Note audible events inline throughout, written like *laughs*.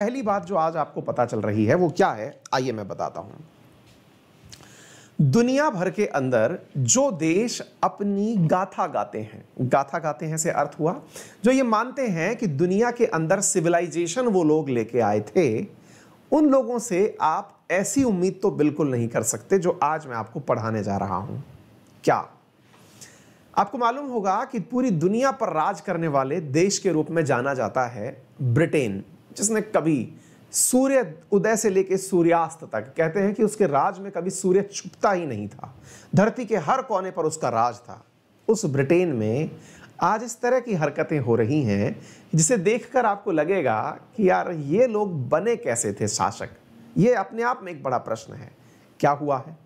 पहली बात जो आज आपको पता चल रही है वो क्या है आइए मैं बताता हूं दुनिया भर के अंदर जो देश अपनी गाथा गाते हैं गाथा गाते हैं से अर्थ हुआ जो ये मानते हैं कि दुनिया के अंदर सिविलाइजेशन वो लोग लेके आए थे उन लोगों से आप ऐसी उम्मीद तो बिल्कुल नहीं कर सकते जो आज मैं आपको पढ़ाने जा रहा हूं क्या आपको मालूम होगा कि पूरी दुनिया पर राज करने वाले देश के रूप में जाना जाता है ब्रिटेन जिसने कभी सूर्य उदय से लेकर सूर्यास्त तक कहते हैं कि उसके राज में कभी सूर्य छुपता ही नहीं था धरती के हर कोने पर उसका राज था उस ब्रिटेन में आज इस तरह की हरकतें हो रही हैं जिसे देखकर आपको लगेगा कि यार ये लोग बने कैसे थे शासक ये अपने आप में एक बड़ा प्रश्न है क्या हुआ है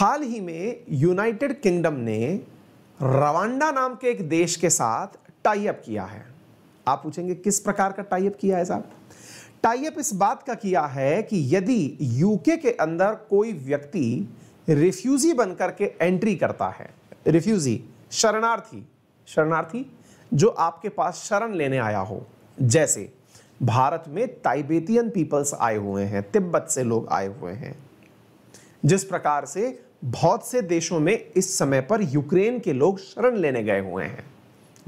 हाल ही में यूनाइटेड किंगडम ने रवांडा नाम के एक देश के साथ टाई अप किया है आप पूछेंगे किस प्रकार का टाई अप किया है साहब टाइप इस बात का किया है कि यदि यूके के अंदर कोई व्यक्ति रिफ्यूजी बनकर के एंट्री करता है रिफ्यूजी शरणार्थी शरणार्थी जो आपके पास शरण लेने आया हो जैसे भारत में ताइबेतियन पीपल्स आए हुए हैं तिब्बत से लोग आए हुए हैं जिस प्रकार से बहुत से देशों में इस समय पर यूक्रेन के लोग शरण लेने गए हुए हैं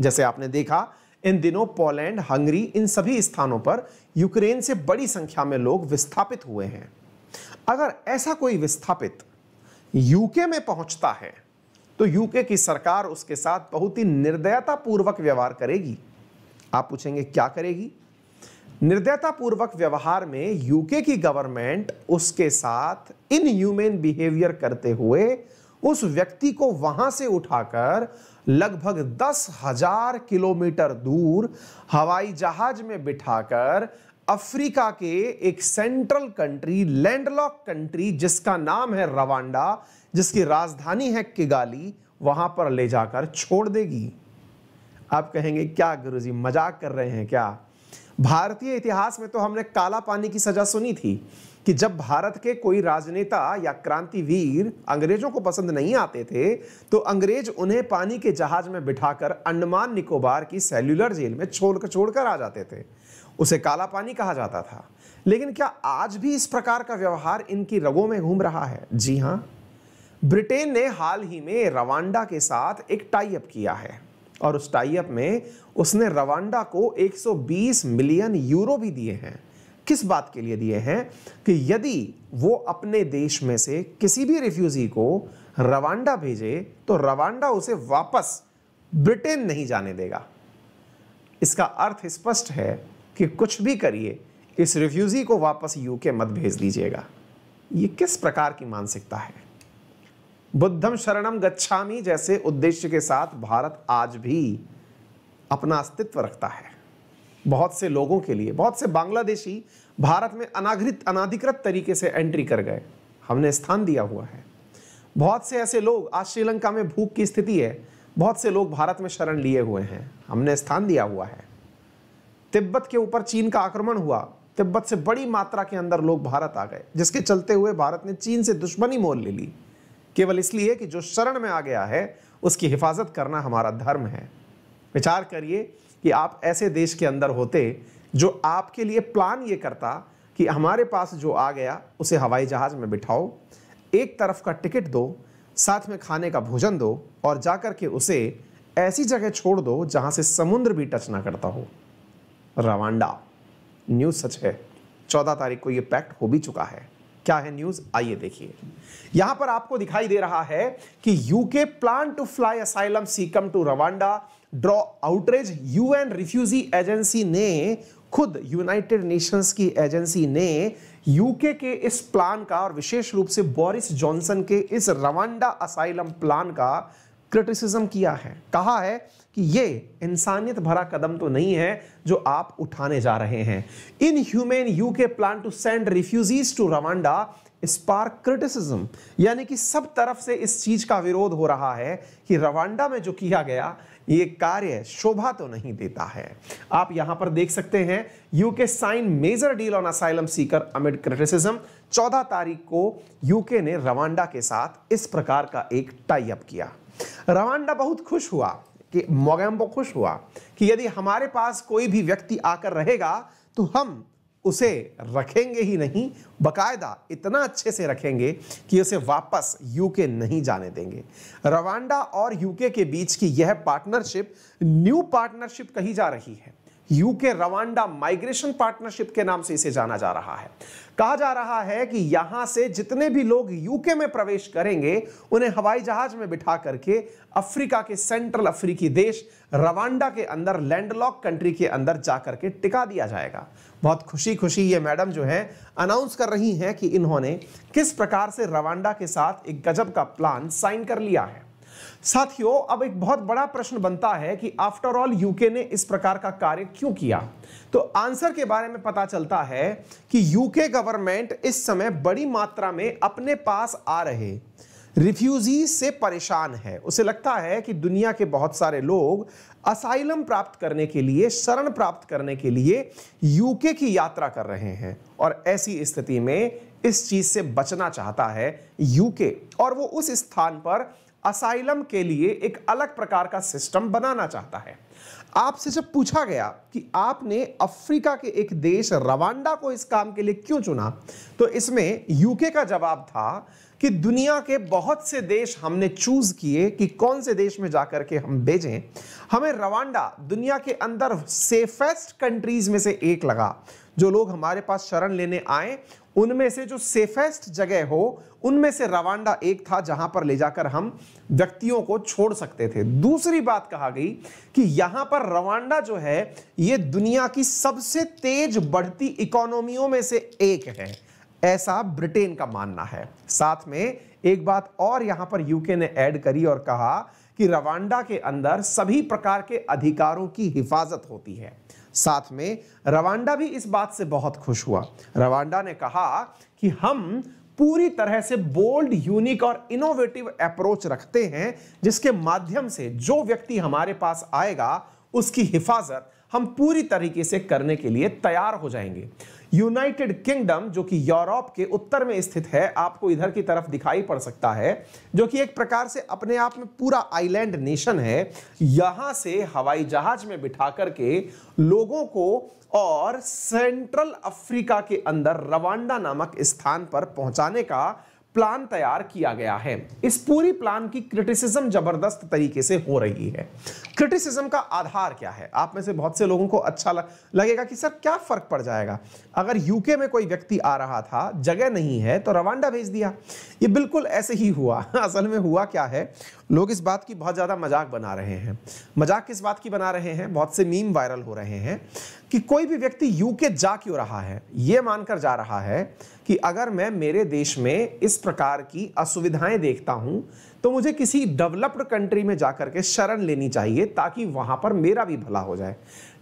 जैसे आपने देखा इन दिनों पोलैंड हंगरी इन सभी स्थानों पर यूक्रेन से बड़ी संख्या में लोग विस्थापित हुए हैं अगर ऐसा कोई विस्थापित यूके में पहुंचता है तो यूके की सरकार उसके साथ बहुत ही निर्दयता पूर्वक व्यवहार करेगी आप पूछेंगे क्या करेगी निर्दयता पूर्वक व्यवहार में यूके की गवर्नमेंट उसके साथ इनह्यूमेन बिहेवियर करते हुए उस व्यक्ति को वहां से उठाकर लगभग दस हजार किलोमीटर दूर हवाई जहाज में बिठाकर अफ्रीका के एक सेंट्रल कंट्री लैंडलॉक कंट्री जिसका नाम है रवांडा जिसकी राजधानी है किगाली वहां पर ले जाकर छोड़ देगी आप कहेंगे क्या गुरुजी मजाक कर रहे हैं क्या भारतीय इतिहास में तो हमने काला पानी की सजा सुनी थी कि जब भारत के कोई राजनेता या क्रांतिवीर अंग्रेजों को पसंद नहीं आते थे तो अंग्रेज उन्हें पानी के जहाज में बिठाकर अंडमान निकोबार की सेल्यूलर जेल में छोड़कर छोड़कर आ जाते थे उसे काला पानी कहा जाता था लेकिन क्या आज भी इस प्रकार का व्यवहार इनकी रगों में घूम रहा है जी हाँ ब्रिटेन ने हाल ही में रवांडा के साथ एक टाई अप किया है और उस टाइप में उसने रवांडा को 120 मिलियन यूरो भी दिए हैं किस बात के लिए दिए हैं कि यदि वो अपने देश में से किसी भी रिफ्यूजी को रवांडा भेजे तो रवांडा उसे वापस ब्रिटेन नहीं जाने देगा इसका अर्थ स्पष्ट है कि कुछ भी करिए इस रिफ्यूजी को वापस यूके मत भेज दीजिएगा ये किस प्रकार की मानसिकता है बुद्धम शरणम गच्छामी जैसे उद्देश्य के साथ भारत आज भी अपना अस्तित्व रखता है बहुत से लोगों के लिए बहुत से बांग्लादेशी भारत में अनागृत अनाधिकृत तरीके से एंट्री कर गए हमने स्थान दिया हुआ है बहुत से ऐसे लोग आज श्रीलंका में भूख की स्थिति है बहुत से लोग भारत में शरण लिए हुए हैं हमने स्थान दिया हुआ है तिब्बत के ऊपर चीन का आक्रमण हुआ तिब्बत से बड़ी मात्रा के अंदर लोग भारत आ गए जिसके चलते हुए भारत ने चीन से दुश्मनी मोल ले ली केवल इसलिए कि जो शरण में आ गया है उसकी हिफाजत करना हमारा धर्म है विचार करिए कि आप ऐसे देश के अंदर होते जो आपके लिए प्लान ये करता कि हमारे पास जो आ गया उसे हवाई जहाज़ में बिठाओ एक तरफ का टिकट दो साथ में खाने का भोजन दो और जाकर के उसे ऐसी जगह छोड़ दो जहां से समुद्र भी टच ना करता हो रवांडा न्यूज़ सच है चौदह तारीख को यह पैक्ट हो भी चुका है क्या है न्यूज आइए देखिए यहां पर आपको दिखाई दे रहा है कि UK plan to fly asylum seekers to Rwanda draw outrage UN refugee agency ने खुद यूनाइटेड नेशंस की एजेंसी ने यूके के इस प्लान का और विशेष रूप से बोरिस जॉनसन के इस रवांडा असाइलम प्लान का क्रिटिसिज्म किया है कहा है कि ये इंसानियत भरा कदम तो नहीं है जो आप उठाने जा रहे हैं inhumane UK plan to send refugees to Rwanda spark criticism यानी कि सब तरफ से इस चीज का विरोध हो रहा है कि रवांडा में जो किया गया ये कार्य शोभा तो नहीं देता है आप यहां पर देख सकते हैं UK sign major deal on asylum seeker amid criticism 14 तारीख को यूके ने रवांडा के साथ इस प्रकार का एक टाई अप किया रवांडा बहुत खुश हुआ कि मोगैम्बो खुश हुआ कि यदि हमारे पास कोई भी व्यक्ति आकर रहेगा तो हम उसे रखेंगे ही नहीं बकायदा इतना अच्छे से रखेंगे कि उसे वापस यूके नहीं जाने देंगे रवांडा और यूके के बीच की यह पार्टनरशिप न्यू पार्टनरशिप कही जा रही है यूके रवांडा माइग्रेशन पार्टनरशिप के नाम से इसे जाना जा रहा है कहा जा रहा है कि यहां से जितने भी लोग यूके में प्रवेश करेंगे उन्हें हवाई जहाज में बिठा करके अफ्रीका के सेंट्रल अफ्रीकी देश रवांडा के अंदर लैंडलॉक कंट्री के अंदर जाकर के टिका दिया जाएगा बहुत खुशी खुशी ये मैडम जो है अनाउंस कर रही हैं कि इन्होंने किस प्रकार से रवांडा के साथ एक गजब का प्लान साइन कर लिया है साथियों अब एक बहुत बड़ा प्रश्न बनता है कि आफ्टर ऑल यूके ने इस प्रकार का कार्य क्यों किया तो आंसर के बारे में पता चलता है कि यूके गवर्नमेंट इस समय बड़ी मात्रा में अपने पास आ रहे रिफ्यूजी से परेशान है उसे लगता है कि दुनिया के बहुत सारे लोग असाइलम प्राप्त करने के लिए शरण प्राप्त करने के लिए यूके की यात्रा कर रहे हैं और ऐसी स्थिति में इस चीज से बचना चाहता है यूके और वो उस स्थान पर असाइलम के लिए एक अलग प्रकार का सिस्टम बनाना चाहता है आपसे जब पूछा गया कि आपने अफ्रीका के एक देश रवांडा को इस काम के लिए क्यों चुना तो इसमें यूके का जवाब था कि दुनिया के बहुत से देश हमने चूज किए कि कौन से देश में जाकर के हम भेजें हमें रवांडा दुनिया के अंदर सेफेस्ट कंट्रीज में से एक लगा जो लोग हमारे पास शरण लेने आए उनमें से जो सेफेस्ट जगह हो उनमें से रवांडा एक था जहां पर ले जाकर हम व्यक्तियों को छोड़ सकते थे दूसरी बात कहा गई कि यहां पर रवांडा जो है ये दुनिया की सबसे तेज बढ़ती इकोनॉमियों में से एक है ऐसा ब्रिटेन का मानना है साथ में एक बात और यहां पर यूके ने ऐड करी और कहा कि रवांडा के अंदर सभी प्रकार के अधिकारों की हिफाजत होती है साथ में रवांडा भी इस बात से बहुत खुश हुआ रवांडा ने कहा कि हम पूरी तरह से बोल्ड यूनिक और इनोवेटिव अप्रोच रखते हैं जिसके माध्यम से जो व्यक्ति हमारे पास आएगा उसकी हिफाजत हम पूरी तरीके से करने के लिए तैयार हो जाएंगे यूनाइटेड किंगडम जो कि यूरोप के उत्तर में स्थित है आपको इधर की तरफ दिखाई पड़ सकता है जो कि एक प्रकार से अपने आप में पूरा आइलैंड नेशन है यहां से हवाई जहाज में बिठा करके लोगों को और सेंट्रल अफ्रीका के अंदर रवांडा नामक स्थान पर पहुंचाने का प्लान तैयार किया गया है इस पूरी प्लान की क्रिटिसिज्म जबरदस्त तरीके से हो रही है क्रिटिसिज्म का आधार क्या है आप में से बहुत से लोगों को अच्छा लगेगा कि सर क्या फर्क पड़ जाएगा अगर यूके में कोई व्यक्ति आ रहा था जगह नहीं है तो रवांडा भेज दिया ये बिल्कुल ऐसे ही हुआ *laughs* असल में हुआ क्या है लोग इस बात की बहुत ज़्यादा मजाक बना रहे हैं मजाक किस बात की बना रहे हैं बहुत से मीम वायरल हो रहे हैं कि कोई भी व्यक्ति यूके जा क्यों रहा है ये मानकर जा रहा है कि अगर मैं मेरे देश में इस प्रकार की असुविधाएं देखता हूं तो मुझे किसी डेवलप्ड कंट्री में जाकर के शरण लेनी चाहिए ताकि वहां पर मेरा भी भला हो जाए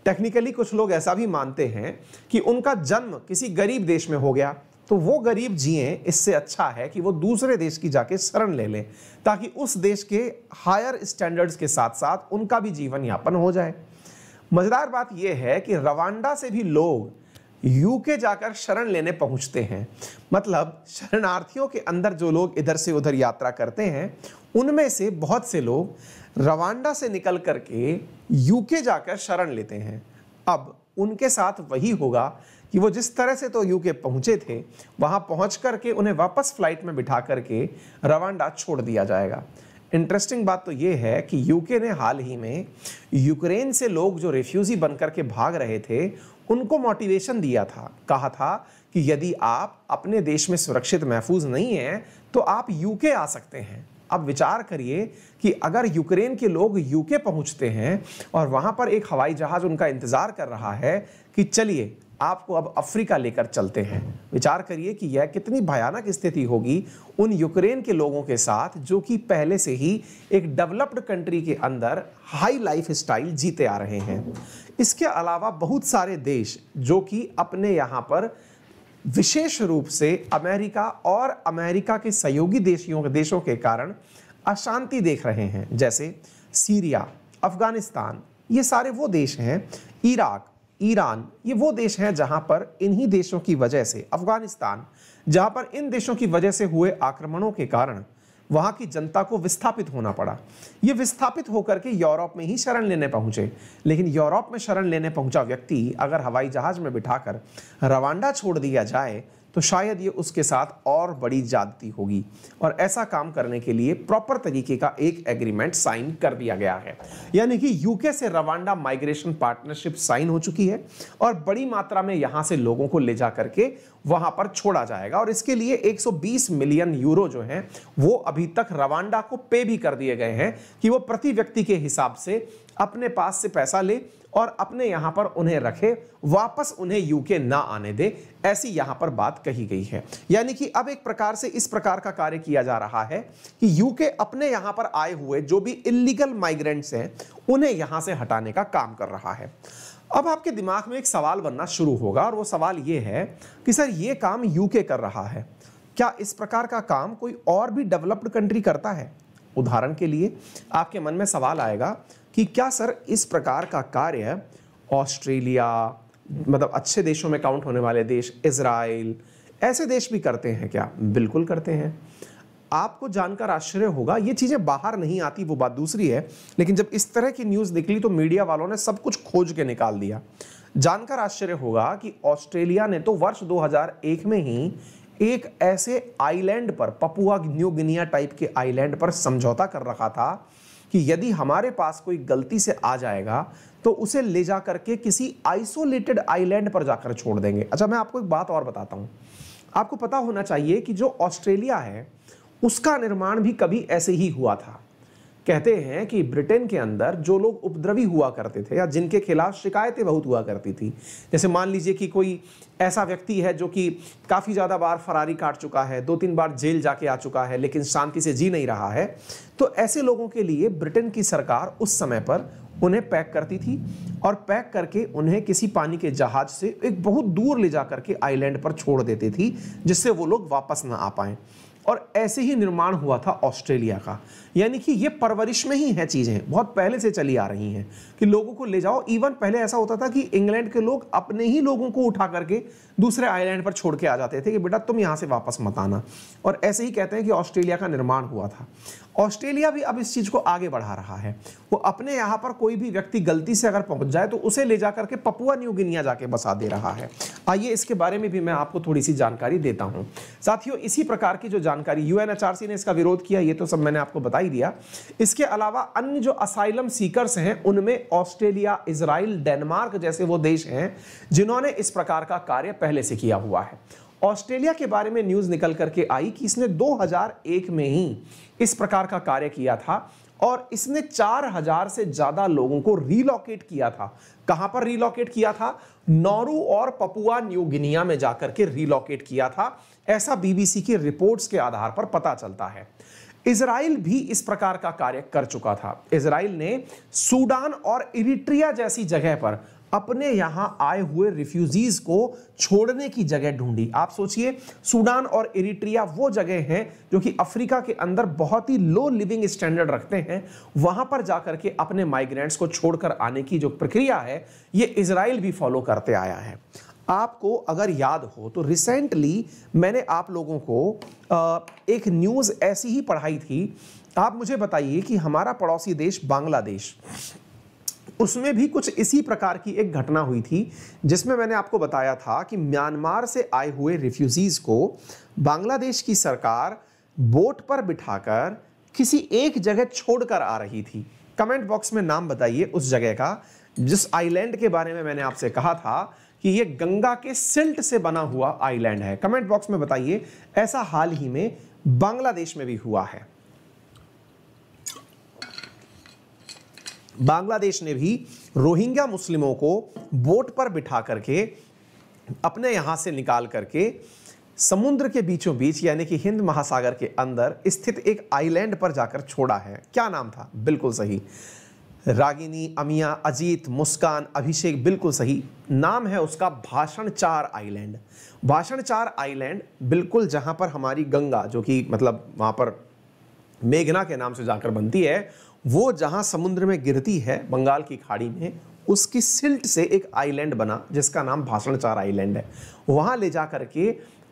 टेक्निकली कुछ लोग ऐसा भी मानते हैं कि उनका जन्म किसी गरीब देश में हो गया तो वो गरीब जिए इससे अच्छा है कि वो दूसरे देश की जाके शरण ले लें ताकि उस देश के हायर स्टैंडर्ड्स के साथ साथ उनका भी जीवन यापन हो जाए मज़ेदार बात यह है कि रवांडा से भी लोग यूके जाकर शरण लेने पहुंचते हैं मतलब शरणार्थियों के अंदर जो लोग इधर से उधर यात्रा करते हैं उनमें से बहुत से लोग रवांडा से निकल करके यूके जाकर शरण लेते हैं अब उनके साथ वही होगा कि वो जिस तरह से तो यूके पहुंचे थे वहां पहुंच करके उन्हें वापस फ्लाइट में बिठा करके रवांडा छोड़ दिया जाएगा इंटरेस्टिंग बात तो ये है कि यूके ने हाल ही में यूक्रेन से लोग जो रेफ्यूजी बनकर के भाग रहे थे उनको मोटिवेशन दिया था कहा था कि यदि आप अपने देश में सुरक्षित महफूज नहीं हैं तो आप यूके आ सकते हैं अब विचार करिए कि अगर यूक्रेन के लोग यूके पहुंचते हैं और वहां पर एक हवाई जहाज उनका इंतजार कर रहा है कि चलिए आपको अब अफ्रीका लेकर चलते हैं विचार करिए कि यह कितनी भयानक स्थिति होगी उन यूक्रेन के लोगों के साथ जो कि पहले से ही एक डेवलप्ड कंट्री के अंदर हाई लाइफ स्टाइल जीते आ रहे हैं इसके अलावा बहुत सारे देश जो कि अपने यहाँ पर विशेष रूप से अमेरिका और अमेरिका के सहयोगी देशियों देशों के कारण अशांति देख रहे हैं जैसे सीरिया अफगानिस्तान ये सारे वो देश हैं इराक ईरान ये वो देश हैं जहां पर इन्हीं देशों की वजह से अफगानिस्तान जहां पर इन देशों की वजह से हुए आक्रमणों के कारण वहाँ की जनता को विस्थापित होना पड़ा ये विस्थापित होकर के यूरोप में ही शरण लेने पहुंचे लेकिन यूरोप में शरण लेने पहुंचा व्यक्ति अगर हवाई जहाज में बिठाकर रवांडा छोड़ दिया जाए तो शायद ये उसके साथ और बड़ी जाती होगी और ऐसा काम करने के लिए प्रॉपर तरीके का एक एग्रीमेंट साइन कर दिया गया है यानी कि यूके से रवांडा माइग्रेशन पार्टनरशिप साइन हो चुकी है और बड़ी मात्रा में यहां से लोगों को ले जा करके वहां पर छोड़ा जाएगा और इसके लिए 120 मिलियन यूरो जो है वो अभी तक रवांडा को पे भी कर दिए गए हैं कि वो प्रति व्यक्ति के हिसाब से अपने पास से पैसा ले और अपने यहां पर उन्हें रखे वापस उन्हें यूके ना आने दे ऐसी यहां पर बात कही गई है यानी कि अब एक प्रकार से इस प्रकार का कार्य किया जा रहा है कि यूके अपने यहां पर आए हुए जो भी इलीगल माइग्रेंट्स हैं उन्हें यहां से हटाने का काम कर रहा है अब आपके दिमाग में एक सवाल बनना शुरू होगा और वो सवाल ये है कि सर ये काम यूके कर रहा है क्या इस प्रकार का काम कोई और भी डेवलप्ड कंट्री करता है उदाहरण के लिए आपके मन में सवाल आएगा कि क्या सर इस प्रकार का कार्य ऑस्ट्रेलिया मतलब अच्छे देशों में काउंट होने वाले देश इसराइल ऐसे देश भी करते हैं क्या बिल्कुल करते हैं आपको जानकर आश्चर्य होगा ये चीज़ें बाहर नहीं आती वो बात दूसरी है लेकिन जब इस तरह की न्यूज़ निकली तो मीडिया वालों ने सब कुछ खोज के निकाल दिया जानकर आश्चर्य होगा कि ऑस्ट्रेलिया ने तो वर्ष 2001 में ही एक ऐसे आइलैंड पर पपुआ न्यू गिनिया टाइप के आइलैंड पर समझौता कर रखा था कि यदि हमारे पास कोई गलती से आ जाएगा तो उसे ले जा करके किसी आइसोलेटेड आइलैंड पर जाकर छोड़ देंगे अच्छा मैं आपको एक बात और बताता हूँ आपको पता होना चाहिए कि जो ऑस्ट्रेलिया है उसका निर्माण भी कभी ऐसे ही हुआ था कहते हैं कि ब्रिटेन के अंदर जो लोग उपद्रवी हुआ करते थे या जिनके खिलाफ शिकायतें बहुत हुआ करती थी जैसे मान लीजिए कि कोई ऐसा व्यक्ति है जो कि काफ़ी ज़्यादा बार फरारी काट चुका है दो तीन बार जेल जाके आ चुका है लेकिन शांति से जी नहीं रहा है तो ऐसे लोगों के लिए ब्रिटेन की सरकार उस समय पर उन्हें पैक करती थी और पैक करके उन्हें किसी पानी के जहाज से एक बहुत दूर ले जा करके आइलैंड पर छोड़ देती थी जिससे वो लोग वापस ना आ पाएँ और ऐसे ही निर्माण हुआ था ऑस्ट्रेलिया का यानी कि ये परवरिश में ही है चीज़ें बहुत पहले से चली आ रही हैं कि लोगों को ले जाओ इवन पहले ऐसा होता था कि इंग्लैंड के लोग अपने ही लोगों को उठा करके दूसरे आइलैंड पर छोड़ के आ जाते थे कि बेटा तुम यहाँ से वापस मत आना और ऐसे ही कहते हैं कि ऑस्ट्रेलिया का निर्माण हुआ था ऑस्ट्रेलिया भी अब इस चीज़ को आगे बढ़ा रहा है वो अपने यहाँ पर कोई भी व्यक्ति गलती से अगर पहुँच जाए तो उसे ले जा करके पपुआ न्यू गिनिया जाके बसा दे रहा है आइए इसके बारे में भी मैं आपको थोड़ी सी जानकारी देता हूँ साथियों इसी प्रकार की जो जानकारी यूएनएचआरसी ने इसका विरोध किया ये तो सब मैंने आपको बता ही दिया इसके अलावा अन्य जो असाइलम सीकर्स हैं उनमें ऑस्ट्रेलिया इसराइल डेनमार्क जैसे वो देश हैं जिन्होंने इस प्रकार का कार्य पहले से किया हुआ है ऑस्ट्रेलिया के बारे में न्यूज निकल करके आई कि इसने 2001 में ही इस प्रकार का कार्य किया था और इसने 4000 से ज्यादा लोगों को रिलोकेट किया था कहां पर रिलोकेट किया था नौरू और पपुआ न्यू गिनिया में जाकर के रिलोकेट किया था ऐसा बीबीसी की रिपोर्ट्स के आधार पर पता चलता है इसराइल भी इस प्रकार का कार्य कर चुका था इसराइल ने सूडान और इरिट्रिया जैसी जगह पर अपने यहां आए हुए रिफ्यूजीज को छोड़ने की जगह ढूंढी आप सोचिए सूडान और इरिट्रिया वो जगह हैं जो कि अफ्रीका के अंदर बहुत ही लो लिविंग स्टैंडर्ड रखते हैं वहां पर जाकर के अपने माइग्रेंट्स को छोड़कर आने की जो प्रक्रिया है ये इसराइल भी फॉलो करते आया है आपको अगर याद हो तो रिसेंटली मैंने आप लोगों को एक न्यूज़ ऐसी ही पढ़ाई थी आप मुझे बताइए कि हमारा पड़ोसी देश बांग्लादेश उसमें भी कुछ इसी प्रकार की एक घटना हुई थी जिसमें मैंने आपको बताया था कि म्यांमार से आए हुए रिफ्यूजीज़ को बांग्लादेश की सरकार बोट पर बिठाकर किसी एक जगह छोड़कर आ रही थी कमेंट बॉक्स में नाम बताइए उस जगह का जिस आइलैंड के बारे में मैंने आपसे कहा था कि ये गंगा के सिल्ट से बना हुआ आइलैंड है कमेंट बॉक्स में बताइए ऐसा हाल ही में बांग्लादेश में भी हुआ है बांग्लादेश ने भी रोहिंग्या मुस्लिमों को बोट पर बिठा करके अपने यहां से निकाल करके समुद्र के बीचों बीच यानी कि हिंद महासागर के अंदर स्थित एक आइलैंड पर जाकर छोड़ा है क्या नाम था बिल्कुल सही रागिनी अमिया अजीत मुस्कान अभिषेक बिल्कुल सही नाम है उसका भाषण चार आईलैंड भाषण चार आईलैंड बिल्कुल जहां पर हमारी गंगा जो कि मतलब वहां पर मेघना के नाम से जाकर बनती है वो जहां समुद्र में गिरती है बंगाल की खाड़ी में उसकी सिल्ट से एक आइलैंड बना जिसका नाम भाषण चार आइलैंड है वहां ले जा करके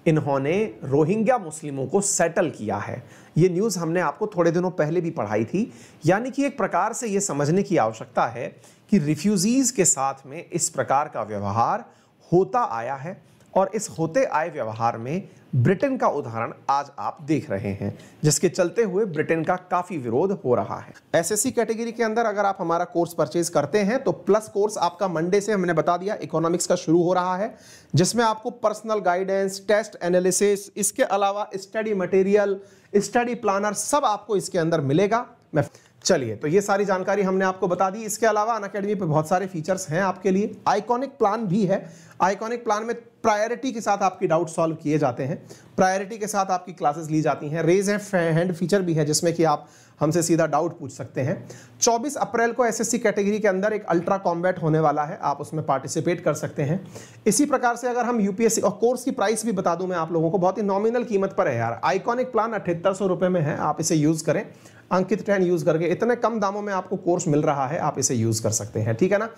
इन्होंने रोहिंग्या मुस्लिमों को सेटल किया है ये न्यूज़ हमने आपको थोड़े दिनों पहले भी पढ़ाई थी यानी कि एक प्रकार से ये समझने की आवश्यकता है कि रिफ्यूज़ीज़ के साथ में इस प्रकार का व्यवहार होता आया है और इस होते आए व्यवहार में ब्रिटेन का उदाहरण आज आप देख रहे हैं जिसके चलते हुए ब्रिटेन का काफ़ी विरोध हो रहा है एसएससी कैटेगरी के अंदर अगर आप हमारा कोर्स परचेज करते हैं तो प्लस कोर्स आपका मंडे से हमने बता दिया इकोनॉमिक्स का शुरू हो रहा है जिसमें आपको पर्सनल गाइडेंस टेस्ट एनालिसिस इसके अलावा स्टडी मटेरियल स्टडी प्लानर सब आपको इसके अंदर मिलेगा मैं चलिए तो ये सारी जानकारी हमने आपको बता दी इसके अलावा अन अकेडमी पर बहुत सारे फीचर्स हैं आपके लिए आइकॉनिक प्लान भी है आइकॉनिक प्लान में प्रायोरिटी के साथ आपकी डाउट सॉल्व किए जाते हैं प्रायोरिटी के साथ आपकी क्लासेस ली जाती हैं रेज हैंड फीचर भी है जिसमें कि आप हमसे सीधा डाउट पूछ सकते हैं 24 अप्रैल को एसएससी कैटेगरी के अंदर एक अल्ट्रा कॉम्बैट होने वाला है आप उसमें पार्टिसिपेट कर सकते हैं इसी प्रकार से अगर हम यूपीएससी और कोर्स की प्राइस भी बता दूं मैं आप लोगों को बहुत ही नॉमिनल कीमत पर है यार आइकॉनिक प्लान अठहत्तर सौ में है आप इसे यूज़ करें अंकित टैन यूज़ करके इतने कम दामों में आपको कोर्स मिल रहा है आप इसे यूज़ कर सकते हैं ठीक है ना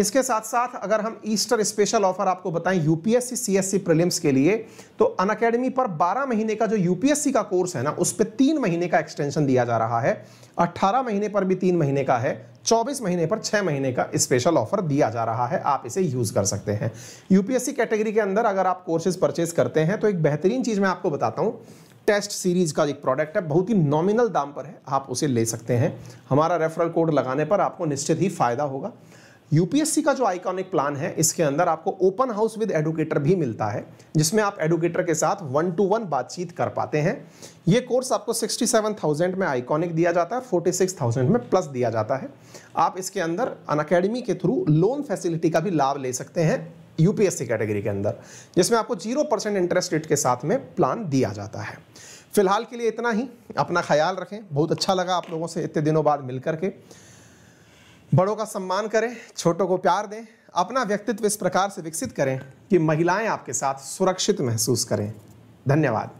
इसके साथ साथ अगर हम ईस्टर स्पेशल ऑफर आपको बताएं यूपीएससी सीएससी प्रीलिम्स के लिए तो अन अकेडमी पर 12 महीने का जो यूपीएससी का कोर्स है ना उस पर तीन महीने का एक्सटेंशन दिया जा रहा है 18 महीने पर भी तीन महीने का है 24 महीने पर छह महीने का स्पेशल ऑफर दिया जा रहा है आप इसे यूज़ कर सकते हैं यूपीएससी कैटेगरी के अंदर अगर आप कोर्सेज परचेज करते हैं तो एक बेहतरीन चीज़ मैं आपको बताता हूँ टेस्ट सीरीज का एक प्रोडक्ट है बहुत ही नॉमिनल दाम पर है आप उसे ले सकते हैं हमारा रेफरल कोड लगाने पर आपको निश्चित ही फायदा होगा यूपीएससी का जो आइकॉनिक प्लान है इसके अंदर आपको ओपन हाउस विद एडुकेटर भी मिलता है जिसमें आप एडुकेटर के साथ वन टू वन बातचीत कर पाते हैं ये कोर्स आपको 67,000 में आइकॉनिक दिया जाता है 46,000 में प्लस दिया जाता है आप इसके अंदर अन के थ्रू लोन फैसिलिटी का भी लाभ ले सकते हैं यूपीएससी कैटेगरी के अंदर जिसमें आपको जीरो परसेंट इंटरेस्ट रेट के साथ में प्लान दिया जाता है फिलहाल के लिए इतना ही अपना ख्याल रखें बहुत अच्छा लगा आप लोगों से इतने दिनों बाद मिल करके बड़ों का सम्मान करें छोटों को प्यार दें अपना व्यक्तित्व इस प्रकार से विकसित करें कि महिलाएं आपके साथ सुरक्षित महसूस करें धन्यवाद